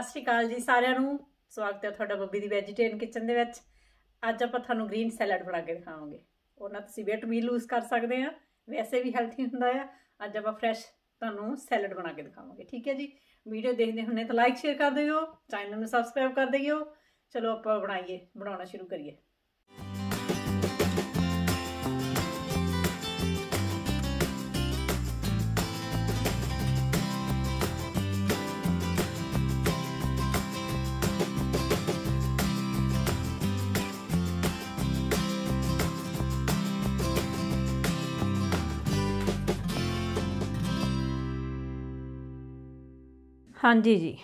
ਸਤਿ ਸ਼੍ਰੀ ਅਕਾਲ ਜੀ ਸਾਰਿਆਂ ਨੂੰ ਸਵਾਗਤ ਹੈ ਤੁਹਾਡਾ ਬੱਬੀ ਦੀ ਵੈਜੀਟੇਰੀਅਨ ਕਿਚਨ ਦੇ ਵਿੱਚ ਅੱਜ ਆਪਾਂ ਤੁਹਾਨੂੰ ਗ੍ਰੀਨ ਸੈਲਡ ਬਣਾ ਕੇ ਦਿਖਾਵਾਂਗੇ ਉਹਨਾਂ ਤੁਸੀਂ ਵੇਟ ਵੀ ਲੂਜ਼ ਕਰ ਸਕਦੇ ਆ ਵੈਸੇ ਵੀ ਹੈਲਥੀ ਹੁੰਦਾ ਆ ਅੱਜ ਆਪਾਂ ਫਰੈਸ਼ ਤੁਹਾਨੂੰ ਸੈਲਡ ਬਣਾ ਕੇ ਦਿਖਾਵਾਂਗੇ ਠੀਕ ਹੈ ਜੀ ਵੀਡੀਓ ਦੇਖਦੇ ਹੁੰਨੇ ਤਾਂ ਲਾਈਕ ਸ਼ੇਅਰ ਕਰ ਦਿਓ ਚੈਨਲ ਨੂੰ ਸਬਸਕ੍ਰਾਈਬ ਕਰ ਦਿਓ ਚਲੋ ਆਪਾਂ ਬਣਾਈਏ ਬਣਾਉਣਾ ਸ਼ੁਰੂ ਕਰੀਏ ਹਾਂਜੀ ਜੀ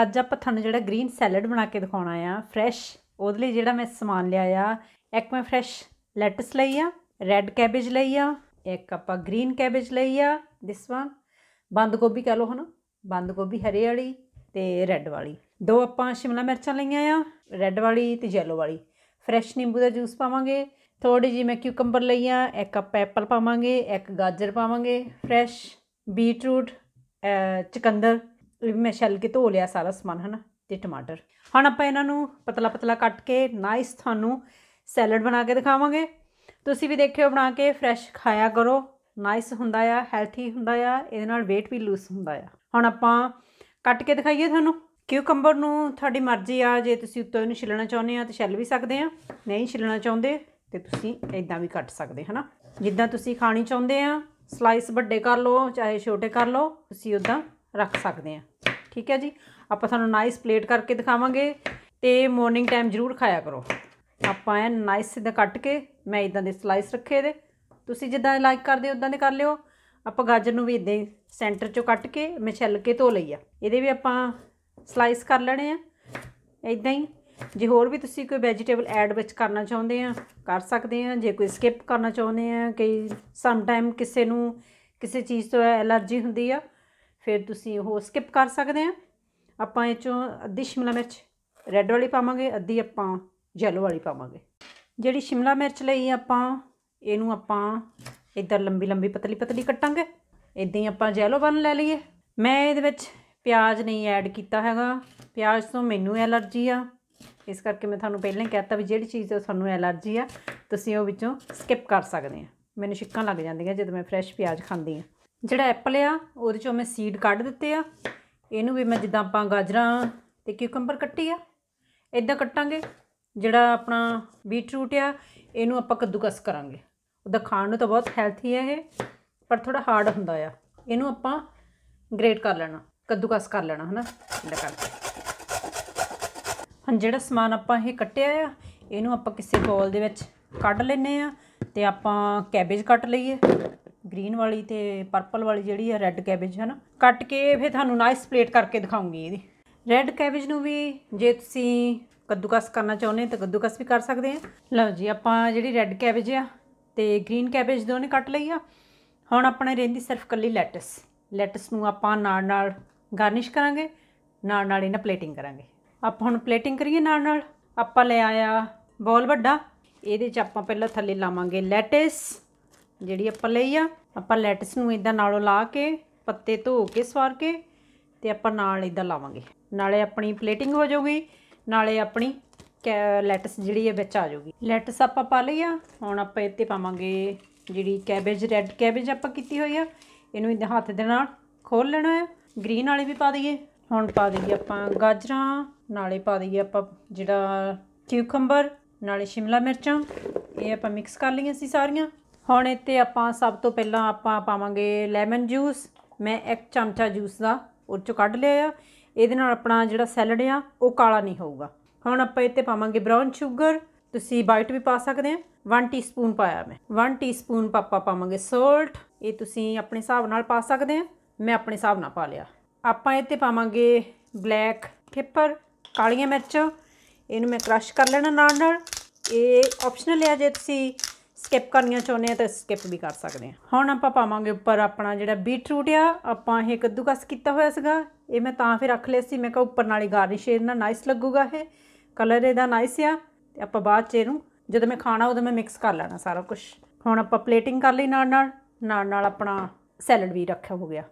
ਅੱਜ ਆਪਾਂ ਤੁਹਾਨੂੰ ਜਿਹੜਾ ਗ੍ਰੀਨ ਸੈਲਡ ਬਣਾ ਕੇ ਦਿਖਾਉਣਾ ਆ ਫਰੈਸ਼ ਉਹਦੇ ਲਈ ਜਿਹੜਾ ਮੈਂ ਸਮਾਨ ਲਿਆ ਆ ਇੱਕ ਮੈਂ ਫਰੈਸ਼ ਲੈਟਸ ਲਈ ਆ ਰੈੱਡ ਕੈਬੇਜ ਲਈ ਆ ਇੱਕ ਆਪਾਂ ਗ੍ਰੀਨ ਕੈਬੇਜ ਲਈ ਆ ਦਿਸ ਵਨ ਬੰਦ ਗੋਭੀ ਕਹ ਲਓ ਹਨਾ ਬੰਦ ਗੋਭੀ ਹਰੇ ਵਾਲੀ ਤੇ ਰੈੱਡ ਵਾਲੀ ਦੋ ਆਪਾਂ ਸ਼ਿਮਲਾ ਮਿਰਚਾਂ ਲਈਆਂ ਆ ਰੈੱਡ ਵਾਲੀ ਤੇ ਜੈਲੋ ਵਾਲੀ ਫਰੈਸ਼ ਨਿੰਬੂ ਦਾ ਜੂਸ ਪਾਵਾਂਗੇ ਥੋੜੀ ਜੀ ਮੈਂ ਕਿਊਕੰਬਰ ਲਈਆਂ ਇੱਕ ਕੱਪ ਐਪਲ ਪਾਵਾਂਗੇ ਇੱਕ ਗਾਜਰ ਪਾਵਾਂਗੇ ਫਰੈਸ਼ ਬੀਟਰੂਟ ਚਕੰਦਰ ਮੈਂ ਛਲ ਕੇ ਧੋ ਲਿਆ ਸਾਰਾ ਸਮਾਨ ਹਨਾ ਤੇ ਟਮਾਟਰ ਹੁਣ ਆਪਾਂ ਇਹਨਾਂ ਨੂੰ ਪਤਲਾ ਪਤਲਾ ਕੱਟ ਕੇ ਨਾਈਸ ਤੁਹਾਨੂੰ ਸੈਲਡ ਬਣਾ ਕੇ ਦਿਖਾਵਾਂਗੇ ਤੁਸੀਂ ਵੀ ਦੇਖਿਓ ਬਣਾ ਕੇ ਫਰੈਸ਼ ਖਾਇਆ ਕਰੋ ਨਾਈਸ ਹੁੰਦਾ ਆ ਹੈਲਥੀ ਹੁੰਦਾ ਆ ਇਹਦੇ ਨਾਲ weight ਵੀ ਲੂਸ ਹੁੰਦਾ ਆ ਹੁਣ ਆਪਾਂ ਕੱਟ ਕੇ ਦਿਖਾਈਏ ਤੁਹਾਨੂੰ ਕਿਊਕੰਬਰ ਨੂੰ ਤੁਹਾਡੀ ਮਰਜ਼ੀ ਆ ਜੇ ਤੁਸੀਂ ਉੱਤੋਂ ਇਹਨੂੰ ਛਿਲਣਾ ਚਾਹੁੰਦੇ ਆ ਤਾਂ ਛਿਲ ਵੀ ਸਕਦੇ ਆ ਨਹੀਂ ਛਿਲਣਾ ਚਾਹੁੰਦੇ ਤੇ ਤੁਸੀਂ ਇਦਾਂ ਵੀ ਕੱਟ ਸਕਦੇ ਹਨਾ ਜਿੱਦਾਂ ਤੁਸੀਂ ਖਾਣੀ ਚਾਹੁੰਦੇ ਆ ਸਲਾਈਸ ਵੱਡੇ ਕਰ ਲਓ ਚਾਹੇ ਛੋਟੇ ਕਰ ਲਓ ਤੁਸੀਂ ਉਦਾਂ ਰੱਖ ਸਕਦੇ ਆ ਠੀਕ ਹੈ ਜੀ ਆਪਾਂ ਤੁਹਾਨੂੰ ਨਾਈਸ ਪਲੇਟ ਕਰਕੇ ਦਿਖਾਵਾਂਗੇ ਤੇ ਮਾਰਨਿੰਗ ਟਾਈਮ ਜ਼ਰੂਰ ਖਾਇਆ ਕਰੋ ਆਪਾਂ ਇਹ ਨਾਈਸ ਸਿੱਧਾ ਕੱਟ ਕੇ ਮੈਂ ਇਦਾਂ ਦੇ ਸਲਾਈਸ ਰੱਖੇ ਦੇ ਤੁਸੀਂ ਜਿੱਦਾਂ ਲਾਈਕ ਕਰਦੇ ਉਦਾਂ ਦੇ ਕਰ ਲਿਓ ਆਪਾਂ ਗਾਜਰ ਨੂੰ ਵੀ ਇਦਾਂ ਹੀ ਸੈਂਟਰ ਚੋਂ ਕੱਟ ਕੇ ਮੈਂ ਛਿੱਲ ਕੇ ਧੋ ਲਈ ਆ ਇਹਦੇ ਵੀ ਆਪਾਂ ਸਲਾਈਸ ਕਰ ਲੈਣੇ ਆ ਇਦਾਂ ਹੀ ਜੇ ਹੋਰ ਵੀ ਤੁਸੀਂ ਕੋਈ ਵੈਜੀਟੇਬਲ ਐਡ ਵਿੱਚ ਕਰਨਾ ਚਾਹੁੰਦੇ ਆ ਕਰ ਸਕਦੇ ਆ ਜੇ ਕੋਈ ਸਕਿਪ ਕਰਨਾ ਚਾਹੁੰਦੇ ਆ ਕਈ ਸਮ ਟਾਈਮ ਕਿਸੇ ਨੂੰ ਕਿਸੇ ਚੀਜ਼ ਤੋਂ ਐਲਰਜੀ ਹੁੰਦੀ ਆ ਫਿਰ ਤੁਸੀਂ ਉਹ ਸਕਿਪ ਕਰ ਸਕਦੇ ਆ ਆਪਾਂ ਇਹ ਚੋਂ ਅੱਧੀ ਸ਼ਿਮਲਾ ਮਿਰਚ ਰੈੱਡ ਵਾਲੀ ਪਾਵਾਂਗੇ ਅੱਧੀ ਆਪਾਂ ਜੈਲੋ ਵਾਲੀ ਪਾਵਾਂਗੇ ਜਿਹੜੀ ਸ਼ਿਮਲਾ ਮਿਰਚ ਲਈ ਆਪਾਂ ਇਹਨੂੰ ਆਪਾਂ ਇਧਰ ਲੰਬੀ ਲੰਬੀ ਪਤਲੀ ਪਤਲੀ ਕੱਟਾਂਗੇ ਇਦਾਂ ਹੀ ਆਪਾਂ ਜੈਲੋ ਬਨ ਲੈ ਲਈਏ ਮੈਂ ਇਹਦੇ ਵਿੱਚ ਪਿਆਜ਼ ਨਹੀਂ ਐਡ ਕੀਤਾ ਹੈਗਾ ਪਿਆਜ਼ ਤੋਂ ਮੈਨੂੰ ਐਲਰਜੀ ਆ ਇਸ ਕਰਕੇ ਮੈਂ ਤੁਹਾਨੂੰ ਪਹਿਲਾਂ ਹੀ ਕਹਿਤਾ ਵੀ ਜਿਹੜੀ ਚੀਜ਼ ਤੋਂ ਤੁਹਾਨੂੰ ਐਲਰਜੀ ਆ ਤੁਸੀਂ ਉਹ ਵਿੱਚੋਂ ਸਕਿਪ ਕਰ ਸਕਦੇ ਆ ਮੈਨੂੰ ਛਿੱਕਾਂ ਲੱਗ ਜਾਂਦੀਆਂ ਜਦੋਂ ਮੈਂ ਫਰੈਸ਼ ਪਿਆਜ਼ ਖਾਂਦੀ ਆ ਜਿਹੜਾ ਐਪਲ ਆ ਉਹਦੇ ਚੋਂ ਮੈਂ ਸੀਡ ਕੱਢ ਦਿੱਤੇ ਆ ਇਹਨੂੰ ਵੀ ਮੈਂ ਜਿੱਦਾਂ ਆਪਾਂ ਗਾਜਰਾਂ ਤੇ ਕਿਊਕੰਬਰ ਕੱਟੀ ਆ ਇਦਾਂ ਕੱਟਾਂਗੇ ਜਿਹੜਾ ਆਪਣਾ ਬੀਟਰੂਟ ਆ ਇਹਨੂੰ ਆਪਾਂ ਕੱਦੂਕਸ ਕਰਾਂਗੇ ਉਹਦਾ ਖਾਣ ਨੂੰ ਤਾਂ ਬਹੁਤ ਹੈਲਥੀ ਹੈ ਇਹ ਪਰ ਥੋੜਾ ਹਾਰਡ ਹੁੰਦਾ ਆ ਇਹਨੂੰ ਆਪਾਂ ਗ੍ਰੇਟ ਕਰ ਲੈਣਾ ਕੱਦੂਕਸ ਕਰ ਲੈਣਾ ਹਨਾ ਇਦਾਂ ਕਰਕੇ ਹੁਣ ਜਿਹੜਾ ਸਮਾਨ ਆਪਾਂ ਇਹ ਕੱਟਿਆ ਆ ਇਹਨੂੰ ਆਪਾਂ ਕਿਸੇ ਬੋਲ ਦੇ ਵਿੱਚ ਕੱਢ ਲੈਨੇ ਆ ਤੇ ਆਪਾਂ ਕੈਬੇਜ ਕੱਟ ਲਈਏ ਗ੍ਰੀਨ ਵਾਲੀ ਤੇ ਪਰਪਲ ਵਾਲੀ ਜਿਹੜੀ ਹੈ ਰੈੱਡ ਕੈਬੇਜ ਹੈ ਨਾ ਕੱਟ ਕੇ ਫੇ ਤੁਹਾਨੂੰ ਨਾਈਸ ਪਲੇਟ ਕਰਕੇ ਦਿਖਾਉਂਗੀ ਇਹਦੀ ਰੈੱਡ ਕੈਬੇਜ ਨੂੰ ਵੀ ਜੇ ਤੁਸੀਂ ਕੱਦੂਕਸ ਕਰਨਾ ਚਾਹੁੰਦੇ ਤਾਂ ਕੱਦੂਕਸ ਵੀ ਕਰ ਸਕਦੇ ਆ ਲਓ ਜੀ ਆਪਾਂ ਜਿਹੜੀ ਰੈੱਡ ਕੈਬੇਜ ਆ ਤੇ ਗ੍ਰੀਨ ਕੈਬੇਜ ਦੋਨੇ ਕੱਟ ਲਈ ਆ ਹੁਣ ਆਪਣੇ ਰਹਿੰਦੀ ਸਿਰਫ ਕੱਲੀ ਲੈਟਸ ਲੈਟਸ ਨੂੰ ਆਪਾਂ ਨਾਲ ਨਾਲ ਗਾਰਨਿਸ਼ ਕਰਾਂਗੇ ਨਾਲ ਨਾਲ ਇਹਨਾਂ ਪਲੇਟਿੰਗ ਕਰਾਂਗੇ ਆਪਾਂ ਹੁਣ ਪਲੇਟਿੰਗ ਕਰੀਏ ਨਾਲ ਨਾਲ ਆਪਾਂ ਲੈ ਆਇਆ ਬੋਲ ਵੱਡਾ ਇਹਦੇ 'ਚ ਆਪਾਂ ਪਹਿਲਾਂ ਥੱਲੇ ਲਾਵਾਂਗੇ ਲੈਟਸ ਜਿਹੜੀ ਆਪਾਂ ਲਈ ਆ ਆਪਾਂ ਲੈਟਸ ਨੂੰ ਇਦਾਂ ਨਾਲੋਂ ਲਾ ਕੇ ਪੱਤੇ ਧੋ ਕੇ ਸਵਾਰ ਕੇ ਤੇ ਆਪਾਂ ਨਾਲ ਇਦਾਂ ਲਾਵਾਂਗੇ ਨਾਲੇ ਆਪਣੀ ਪਲੇਟਿੰਗ ਹੋ ਜਾਊਗੀ ਨਾਲੇ ਆਪਣੀ ਲੈਟਸ ਜਿਹੜੀ ਹੈ ਵਿੱਚ ਆ ਜਾਊਗੀ ਲੈਟਸ ਆਪਾਂ ਪਾ ਲਈ ਆ ਹੁਣ ਆਪਾਂ ਇੱਥੇ ਪਾਵਾਂਗੇ ਜਿਹੜੀ ਕੈਬੇਜ ਰੈੱਡ ਕੈਬੇਜ ਆਪਾਂ ਕੀਤੀ ਹੋਈ ਆ ਇਹਨੂੰ ਇਦਾਂ ਹੱਥ ਦੇ ਨਾਲ ਖੋਲ ਲੈਣਾ ਹੈ ਗ੍ਰੀਨ ਵਾਲੇ ਵੀ ਪਾ ਦਈਏ ਹੁਣ ਪਾ ਦਈਏ ਆਪਾਂ ਗਾਜਰਾਂ ਨਾਲੇ ਪਾ ਦਈਏ ਆਪਾਂ ਜਿਹੜਾ ਕਿਊਕੰਬਰ ਨਾਲੇ ਸ਼ਿਮਲਾ ਮਿਰਚਾਂ ਇਹ ਆਪਾਂ ਮਿਕਸ ਕਰ ਲਈਆਂ ਸੀ ਸਾਰੀਆਂ ਹੁਣ ਇੱਥੇ ਆਪਾਂ ਸਭ ਤੋਂ ਪਹਿਲਾਂ ਆਪਾਂ ਪਾਵਾਂਗੇ ਲੈਮਨ ਜੂਸ ਮੈਂ ਇੱਕ ਚਮਚਾ ਜੂਸ ਦਾ ਉਹ ਚੋਂ ਕੱਢ ਲਿਆ ਆ ਇਹਦੇ ਨਾਲ ਆਪਣਾ ਜਿਹੜਾ ਸੈਲਡ ਆ ਉਹ ਕਾਲਾ ਨਹੀਂ ਹੋਊਗਾ ਹੁਣ ਆਪਾਂ ਇੱਥੇ ਪਾਵਾਂਗੇ ਬ੍ਰਾਊਨ ਸ਼ੂਗਰ ਤੁਸੀਂ ਵਾਈਟ ਵੀ ਪਾ ਸਕਦੇ ਆ 1 ਟੀਸਪੂਨ ਪਾਇਆ ਮੈਂ 1 ਟੀਸਪੂਨ ਪਾਪਾ ਪਾਵਾਂਗੇ ਸੋਲਟ ਇਹ ਤੁਸੀਂ ਆਪਣੇ ਹਿਸਾਬ ਨਾਲ ਪਾ ਸਕਦੇ ਆ ਮੈਂ ਆਪਣੇ ਹਿਸਾਬ ਨਾਲ ਪਾ ਲਿਆ ਆਪਾਂ ਇੱਥੇ ਪਾਵਾਂਗੇ ਬਲੈਕ ਪੇਪਰ ਕਾਲੀਆਂ ਮਿਰਚ ਇਹਨੂੰ ਮੈਂ ਕ੍ਰਸ਼ ਕਰ ਲੈਣਾ ਨਾਲ ਨਾਲ ਇਹ ਆਪਸ਼ਨਲ ਹੈ ਜੇ ਤੁਸੀਂ ਸਕਿਪ ਕਰਨੀਆਂ ਚਾਹੁੰਦੇ ਆ ਤਾਂ ਸਕਿਪ ਵੀ ਕਰ ਸਕਦੇ ਆ ਹੁਣ ਆਪਾਂ ਪਾਵਾਂਗੇ ਉੱਪਰ ਆਪਣਾ ਜਿਹੜਾ ਬੀਟਰੂਟ ਆ ਆਪਾਂ ਇਹ ਕੱਦੂਕਸ ਕੀਤਾ ਹੋਇਆ ਸੀਗਾ ਇਹ ਮੈਂ ਤਾਂ ਫਿਰ ਰੱਖ ਲਿਆ ਸੀ ਮੈਂ ਕਿਹਾ ਉੱਪਰ ਨਾਲੇ ਗਾਰਨਿਸ਼ ਇਹਦਾ ਨਾਈਸ ਲੱਗੂਗਾ ਇਹ ਕਲਰ ਇਹਦਾ ਨਾਈਸ ਆ ਤੇ ਆਪਾਂ ਬਾਅਦ ਚ ਇਹਨੂੰ ਜਦੋਂ ਮੈਂ ਖਾਣਾ ਉਹਦੇ ਮੈਂ ਮਿਕਸ ਕਰ ਲੈਣਾ ਸਾਰਾ ਕੁਝ ਹੁਣ ਆਪਾਂ ਪਲੇਟਿੰਗ ਕਰ ਲਈ ਨਾਲ ਨਾਲ ਨਾਲ ਨਾਲ ਆਪਣਾ ਸੈਲਡ ਵੀ ਰੱਖਿਆ ਹੋ ਗਿਆ